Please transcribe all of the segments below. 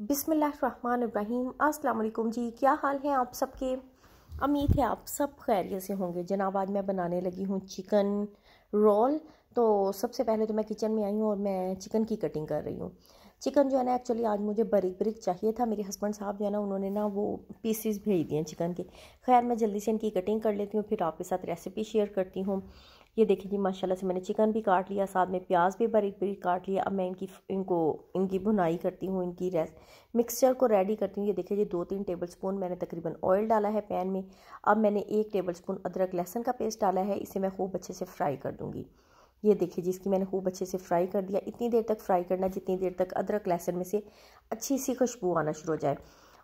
बिसमीम अल्लाम जी क्या हाल है आप सबके अमीद है आप सब खैरियत से होंगे जनाब आज मैं बनाने लगी हूँ चिकन रोल तो सबसे पहले तो मैं किचन में आई हूँ और मैं चिकन की कटिंग कर रही हूँ चिकन जो है ना एक्चुअली आज मुझे बरीक ब्रिक चाहिए था मेरे हस्बैंड साहब जो है ना उन्होंने ना वो पीसीस भेज दिए चिकन के खैर मैं जल्दी से इनकी कटिंग कर लेती हूँ फिर आपके साथ रेसिपी शेयर करती हूँ ये देखिए जी माशाल्लाह से मैंने चिकन भी काट लिया साथ में प्याज भी बारीक बारीक काट लिया अब मैं इनकी इनको इनकी भुनाई करती हूँ इनकी रेस मिक्सचर को रेडी करती हूँ ये देखें जी दो तीन टेबल स्पून मैंने तकरीबन ऑयल डाला है पैन में अब मैंने एक टेबल स्पून अदरक लहसन का पेस्ट डाला है इसे मैं खूब अच्छे से फ्राई कर दूँगी ये देखिए जी इसकी मैंने खूब अच्छे से फ्राई कर दिया इतनी देर तक फ्राई करना जितनी देर तक अदरक लहसन में से अच्छी सी खुशबू आना शुरू हो जाए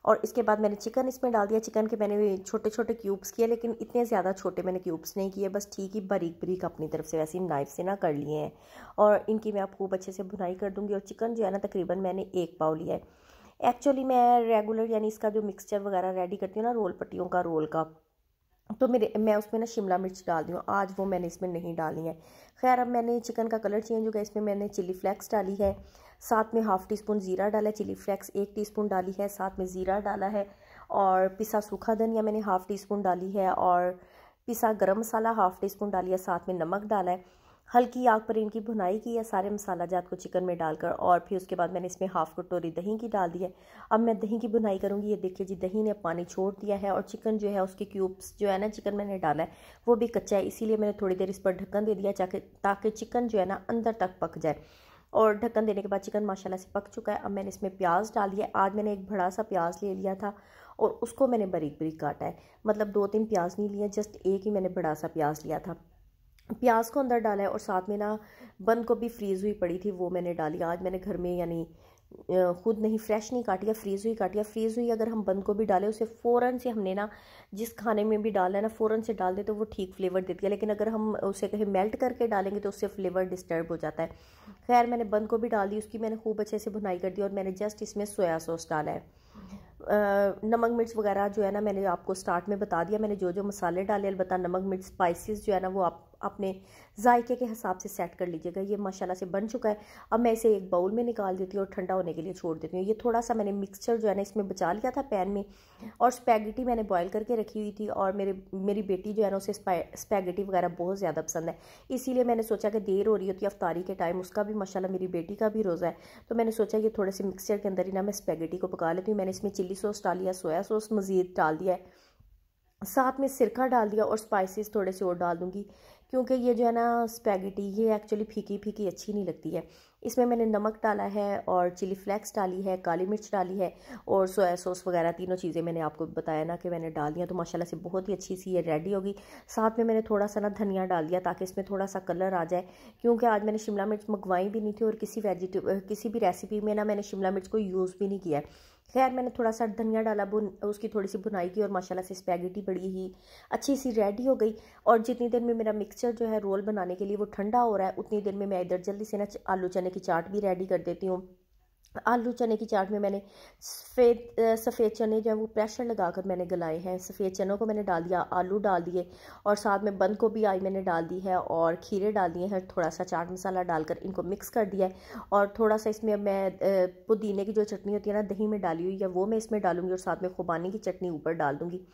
और इसके बाद मैंने चिकन इसमें डाल दिया चिकन के मैंने छोटे छोटे क्यूब्स किए लेकिन इतने ज़्यादा छोटे मैंने क्यूब्स नहीं किए बस ठीक ही बरीक बरीक अपनी तरफ से वैसे नाइफ से ना कर लिए हैं और इनकी मैं आप खूब अच्छे से बुनाई कर दूँगी और चिकन जो है ना तकरीबन मैंने एक पाव लिया है एक्चुअली मैं रेगुलर यानी इसका जो मिक्सचर वगैरह रेडी करती हूँ ना रोल पट्टियों का रोल का तो मेरे मैं उसमें ना शिमला मिर्च डाल दी हूँ आज वो मैंने इसमें नहीं डाली है खैर अब मैंने चिकन का कलर चेंज हो गया इसमें मैंने चिली फ्लेक्स डाली है साथ में हाफ़ टी स्पून ज़ीरा डाला है चिली फ्लेक्स एक टी स्पून डाली है साथ में ज़ीरा डाला है और पिसा सूखा धनिया मैंने हाफ़ टी स्पून डाली है और पिसा गरम मसाला हाफ़ टी स्पून डाली है साथ में नमक डाला है हल्की आग पर इनकी भुनाई की है सारे मसाला जात को चिकन में डालकर और फिर उसके बाद मैंने इसमें हाफ कटोरी दही की डाल दी है अब मैं दही की भुनाई करूँगी ये देखिए जी दही ने पानी छोड़ दिया है और चिकन जो है उसके क्यूब्स जो है ना चिकन मैंने डाला है वो भी कच्चा है इसीलिए मैंने थोड़ी देर इस पर ढक्कन दे दिया ताकि चिकन जो है ना अंदर तक पक जाए और ढक्कन देने के बाद चिकन माशाला से पक चुका है अब मैंने इसमें प्याज डाल दिया आज मैंने एक बड़ा सा प्याज ले लिया था और उसको मैंने बरीक बरीक काटा है मतलब दो तीन प्याज नहीं लिए जस्ट एक ही मैंने बड़ा सा प्याज लिया था प्याज को अंदर डाला है और साथ में ना बंद गोभी फ्रीज़ हुई पड़ी थी वो मैंने डाली आज मैंने घर में यानी खुद नहीं फ्रेश नहीं काटी फ्रीज़ हुई काटी फ्रीज़ हुई अगर हम बंद गोभी डालें उसे फ़ौरन से हमने ना जिस खाने में भी डाला है ना फ़ौरन से डाल दें तो वो ठीक फ्लेवर देती है लेकिन अगर हम उसे कहीं मेल्ट करके डालेंगे तो उससे फ्लेवर डिस्टर्ब हो जाता है खैर मैंने बंद गोभी डाल दी उसकी मैंने खूब अच्छे से भुनाई कर दी और मैंने जस्ट इसमें सोया सॉस डाला है नमक मिर्च वगैरह जो है ना मैंने आपको स्टार्ट में बता दिया मैंने जो जो मसाले डाले अलबत्ता नमक मिर्च स्पाइसेस जो है ना वो आप अपने जायके के हिसाब से सेट कर लीजिएगा ये माशाल्लाह से बन चुका है अब मैं इसे एक बाउल में निकाल देती हूँ और ठंडा होने के लिए छोड़ देती हूँ ये थोड़ा सा मैंने मिक्सचर जो है ना इसमें बचा लिया था पैन में और स्पैगेटी मैंने बॉयल करके रखी हुई थी और मेरे मेरी बेटी जो है ना उसे स्पैगेटी वगैरह बहुत ज़्यादा पसंद है इसीलिए मैंने सोचा कि देर हो रही होती है अफ्तारी के टाइम उसका भी माशा मेरी बेटी का भी रोज़ा है तो मैंने सोचा ये थोड़े से मिक्सचर के अंदर ही ना मैं स्पैगेटी को पका लेती हूँ मैंने इसमें चिली सॉस डाल लिया सोया सॉस मज़ीद डाल दिया है साथ में सिरका डाल दिया और स्पाइसेस थोड़े से और डाल दूंगी क्योंकि ये जो है ना स्पैगेटी ये एक्चुअली फीकी फीकी अच्छी नहीं लगती है इसमें मैंने नमक डाला है और चिली फ्लेक्स डाली है काली मिर्च डाली है और सोया सॉस वगैरह तीनों चीज़ें मैंने आपको बताया ना कि मैंने डाल दिया तो माशाल्लाह से बहुत ही अच्छी सी ये रेडी होगी साथ में मैंने थोड़ा सा ना धनिया डाल दिया ताकि इसमें थोड़ा सा कलर आ जाए क्योंकि आज मैंने शिमला मिर्च मंगवाई भी नहीं थी और किसी वेजिटेब किसी भी रेसिपी में ना मैंने शिमला मिर्च को यूज़ भी नहीं किया खैर मैंने थोड़ा सा धनिया डाला बुन उसकी थोड़ी सी बुनाई की और माशाल्लाह से स्पैगेटी बड़ी ही अच्छी सी रेडी हो गई और जितनी देर में मेरा मिक्सचर जो है रोल बनाने के लिए वो ठंडा हो रहा है उतनी देर में मैं इधर जल्दी से ना आलू चने की चाट भी रेडी कर देती हूँ आलू चने की चाट में मैंने सफ़ेद सफ़ेद चने जो है वो प्रेशर लगा कर मैंने गलाए हैं सफ़ेद चनों को मैंने डाल दिया आलू डाल दिए और साथ में बंद को भी आई मैंने डाल दी है और खीरे डाल दिए हैं थोड़ा सा चाट मसाला डालकर इनको मिक्स कर दिया है और थोड़ा सा इसमें मैं पुदीने की जो चटनी होती है ना दही में डाली हुई है वो मैं इसमें डालूंगी और साथ में खुबानी की चटनी ऊपर डाल दूँगी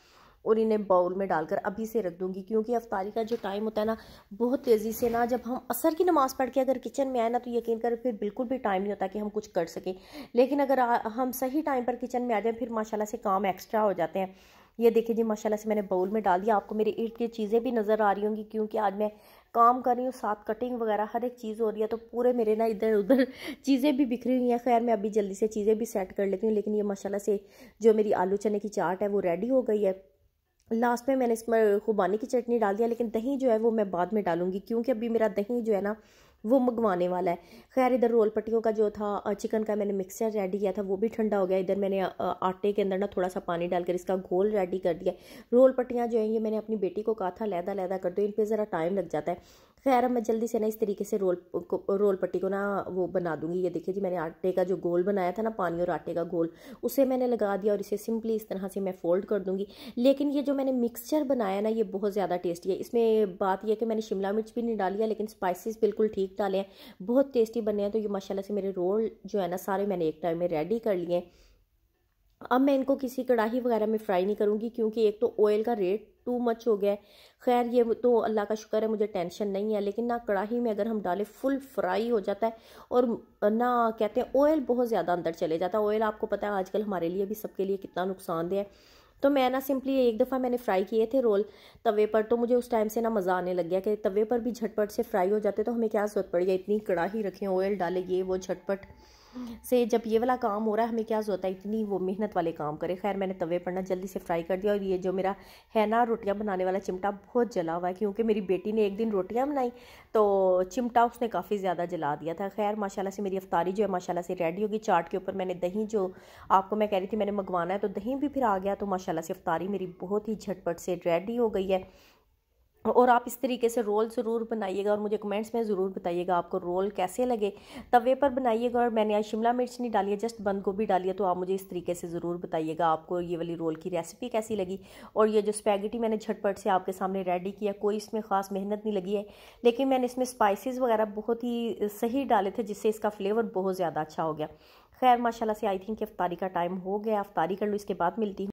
और इन्हें बाउल में डालकर अभी से रख दूंगी क्योंकि अफ्तारी का जो टाइम होता है ना बहुत तेज़ी से ना जब हम असर की नमाज़ पढ़ के अगर किचन में आए ना तो यकीन कर फिर बिल्कुल भी टाइम नहीं होता कि हम कुछ कर सकें लेकिन अगर हम सही टाइम पर किचन में आ जाएँ फिर माशाला से काम एक्स्ट्रा हो जाते हैं ये देखिए जी माशाल्लाह से मैंने बाउल में डाल दिया आपको मेरे इर्द की चीज़ें भी नज़र आ रही होंगी क्योंकि आज मैं काम कर रही हूँ साथ कटिंग वगैरह हर एक चीज़ हो रही है तो पूरे मेरे ना इधर उधर चीज़ें भी बिखरी हुई हैं खैर मैं अभी जल्दी से चीज़ें भी सेट कर लेती हूँ लेकिन ये माशाल्लाह से जो मेरी आलू चने की चाट है वो रेडी हो गई है लास्ट में मैंने इसमें खुबानी की चटनी डाल दिया लेकिन दही जो है वो मैं बाद में डालूंगी क्योंकि अभी मेरा दही जो है ना वो मंगवाने वाला है खैर इधर रोल पट्टियों का जो था चिकन का मैंने मिक्सचर रेडी किया था वो भी ठंडा हो गया इधर मैंने आटे के अंदर ना थोड़ा सा पानी डालकर इसका घोल रेडी कर दिया रोल पट्टियाँ जो है ये मैंने अपनी बेटी को कहा था लैदा लैदा कर दो इन पर ज़रा टाइम लग जाता है खैर अब मैं जल्दी से ना इस तरीके से रोल को रोल पट्टी को ना वो बना दूंगी ये देखिए जी मैंने आटे का जो गोल बनाया था ना पानी और आटे का गोल उसे मैंने लगा दिया और इसे सिंपली इस तरह से मैं फोल्ड कर दूंगी लेकिन ये जो मैंने मिक्सचर बनाया ना ये बहुत ज़्यादा टेस्टी है इसमें बात यह कि मैंने शिमला मिर्च भी नहीं डाली है लेकिन स्पाइसिस बिल्कुल ठीक डाले हैं बहुत टेस्टी बने हैं तो ये माशाला से मेरे रोल जो है ना सारे मैंने एक टाइम में रेडी कर लिए हैं अब मैं इनको किसी कढ़ाई वगैरह में फ्राई नहीं करूँगी क्योंकि एक तो ऑयल का रेट टू मच हो गया है खैर ये तो अल्लाह का शुक्र है मुझे टेंशन नहीं है लेकिन ना कढ़ाई में अगर हम डालें फुल फ्राई हो जाता है और ना कहते हैं ऑयल बहुत ज़्यादा अंदर चले जाता है ऑयल आपको पता है आजकल हमारे लिए भी सबके लिए कितना नुकसानदेह है तो मैं ना सिंपली एक दफ़ा मैंने फ्राई किए थे रोल तवे पर तो मुझे उस टाइम से ना मज़ा आने लग गया कि तवे पर भी झटपट से फ्राई हो जाते तो हमें क्या ज़रूरत पड़ गया इतनी कढ़ाई रखें ऑयल डालें ये वो झटपट से जब ये वाला काम हो रहा है हमें क्या ज़रूरत है इतनी वो मेहनत वाले काम करें खैर मैंने तवे पर ना जल्दी से फ्राई कर दिया और ये जो मेरा है ना रोटियाँ बनाने वाला चिमटा बहुत जला हुआ है क्योंकि मेरी बेटी ने एक दिन रोटियाँ बनाई तो चिमटा उसने काफ़ी ज़्यादा जला दिया था खैर माशाला से मेरी अफ्तारी जो है माशाला से रेडी होगी चाट के ऊपर मैंने दही जो आपको मैं कह रही थी मैंने मंगवाना है तो दही भी फिर आ गया तो माशाला से अफ्तारी मेरी बहुत ही झटपट से रेडी हो गई है और आप इस तरीके से रोल ज़रूर बनाइएगा और मुझे कमेंट्स में ज़रूर बताइएगा आपको रोल कैसे लगे तवे पर बनाइएगा और मैंने आज शिमला मिर्च नहीं डाली है जस्ट बंद गोभी डाली है तो आप मुझे इस तरीके से ज़रूर बताइएगा आपको ये वाली रोल की रेसिपी कैसी लगी और ये जो स्पैगेटी मैंने झटपट से आपके सामने रेडी किया कोई इसमें ख़ास मेहनत नहीं लगी है लेकिन मैंने इसमें स्पाइसिस वगैरह बहुत ही सही डाले थे जिससे इसका फ्लेवर बहुत ज़्यादा अच्छा हो गया खैर माशाला से आई थिंक अफ्तारी का टाइम हो गया अफ्तारी कर लो इसके बाद मिलती हूँ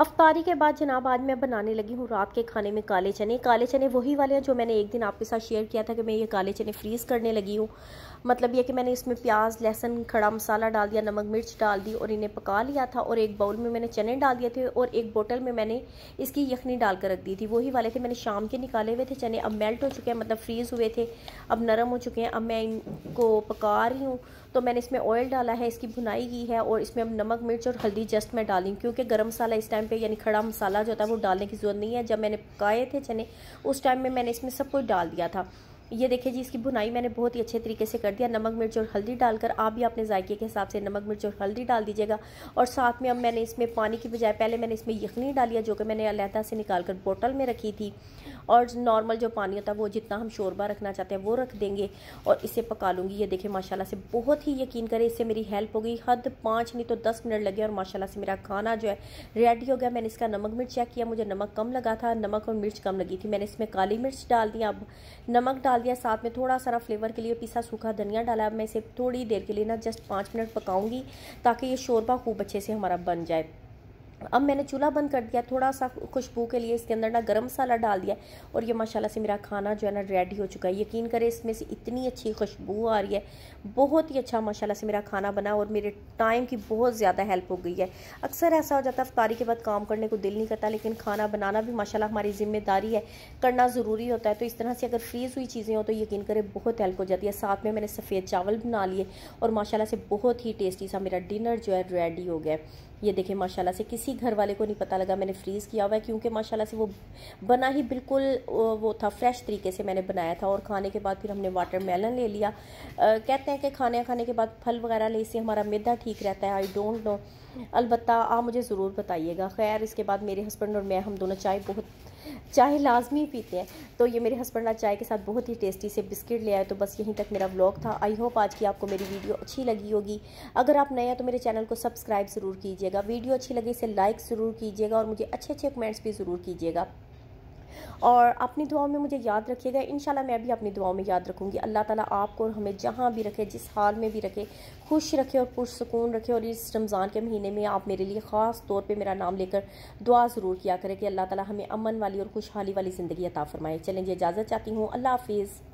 अफ्तारी के बाद जनाब आज मैं बनाने लगी हूँ रात के खाने में काले चने काले चने वही वाले हैं जो मैंने एक दिन आपके साथ शेयर किया था कि मैं ये काले चने फ्रीज़ करने लगी हूँ मतलब ये कि मैंने इसमें प्याज लहसुन खड़ा मसाला डाल दिया नमक मिर्च डाल दी और इन्हें पका लिया था और एक बाउल में मैंने चने डाल दिए थे और एक बोटल में मैंने इसकी यखनी डाल कर रख दी थी वही वाले थे मैंने शाम के निकाले हुए थे चने अब मेल्ट हो चुके हैं मतलब फ्रीज़ हुए थे अब नरम हो चुके हैं अब मैं इनको पका रही हूँ तो मैंने इसमें ऑयल डाला है इसकी भुनाई की है और इसमें अब नमक मिर्च और हल्दी जस्ट मैं डाली क्योंकि गर्म मसाला इस टाइम पे यानी खड़ा मसाला जो होता है वो डालने की ज़रूरत नहीं है जब मैंने पकाए थे चने उस टाइम में मैंने इसमें सब कुछ डाल दिया था ये देखिए जी इसकी भुनाई मैंने बहुत ही अच्छे तरीके से कर दिया नमक मिर्च और हल्दी डालकर आप भी अपने जायके के हिसाब से नमक मिर्च और हल्दी डाल दीजिएगा और साथ में अब मैंने इसमें पानी की बजाय पहले मैंने इसमें यखनी डाली है जो कि मैंने अलहदा से निकाल कर बोतल में रखी थी और नॉर्मल जो पानी होता है वो जितना हम शोरबा रखना चाहते हैं वो रख देंगे और इसे पका लूँगी ये देखें माशाला से बहुत ही यकीन करें इससे मेरी हेल्प हो गई हद पाँच नहीं तो दस मिनट लगे और माशाला से मेरा खाना जो है रेडी हो गया मैंने इसका नमक मिर्च चेक किया मुझे नमक कम लगा था नमक और मिर्च कम लगी थी मैंने इसमें काली मिर्च डाल दी अब नमक डाल दिया साथ में थोड़ा सारा फ्लेवर के लिए पीसा सूखा धनिया डाला अब मैं इसे थोड़ी देर के लिए ना जस्ट पाँच मिनट पकाऊंगी ताकि ये शोरबा खूब अच्छे से हमारा बन जाए अब मैंने चूल्हा बंद कर दिया थोड़ा सा खुशबू के लिए इसके अंदर ना गरम मसाला डाल दिया और ये माशाल्लाह से मेरा खाना जो है ना रेडी हो चुका है यकीन करें इसमें से इतनी अच्छी खुशबू आ रही है बहुत ही अच्छा माशाल्लाह से मेरा खाना बना और मेरे टाइम की बहुत ज़्यादा हेल्प हो गई है अक्सर ऐसा हो जाता है अफ्तारी के बाद काम करने को दिल नहीं करता लेकिन खाना बनाना भी माशा हमारी ज़िम्मेदारी है करना ज़रूरी होता है तो इस तरह से अगर फ्रीज़ हुई चीज़ें हो तो यकीन करें बहुत हेल्प हो जाती है साथ में मैंने सफ़ेद चावल बना लिए और माशाला से बहुत ही टेस्टी सा मेरा डिनर जो है रेडी हो गया ये देखें माशाल्लाह से किसी घर वाले को नहीं पता लगा मैंने फ्रीज़ किया हुआ है क्योंकि माशाल्लाह से वो बना ही बिल्कुल वो था फ्रेश तरीके से मैंने बनाया था और खाने के बाद फिर हमने वाटर मेलन ले लिया आ, कहते हैं कि खाने खाने के बाद फल वगैरह ले इससे हमारा मैदा ठीक रहता है आई डोंट नो अलबत्त आप मुझे ज़रूर बताइएगा खैर इसके बाद मेरे हस्बैंड और मैं हम दोनों चाय बहुत चाय लाजमी पीते हैं तो ये मेरे हस्बैंड आज चाय के साथ बहुत ही टेस्टी से बिस्किट ले आए तो बस यहीं तक मेरा व्लॉग था आई होप आज की आपको मेरी वीडियो अच्छी लगी होगी अगर आप नए हैं तो मेरे चैनल को सब्सक्राइब ज़रूर कीजिएगा वीडियो अच्छी लगी इसे लाइक ज़रूर कीजिएगा और मुझे अच्छे अच्छे कमेंट्स भी ज़रूर कीजिएगा और अपनी दुआओं में मुझे याद रखिएगा इन मैं भी अपनी दुआओं में याद रखूँगी अल्लाह ताली आपको और हमें जहाँ भी रखे जिस हाल में भी रखे खुश रखे और पुरसकून रखे और इस रमज़ान के महीने में आप मेरे लिए ख़ास तौर पर मेरा नाम लेकर दुआ ज़रूर किया करें कि अल्लाह ताली हमें अमन वाली और खुशहाली वाली ज़िंदगी अता फरमाए चलें इजाज़त चाहती हूँ अल्लाह हाफिज़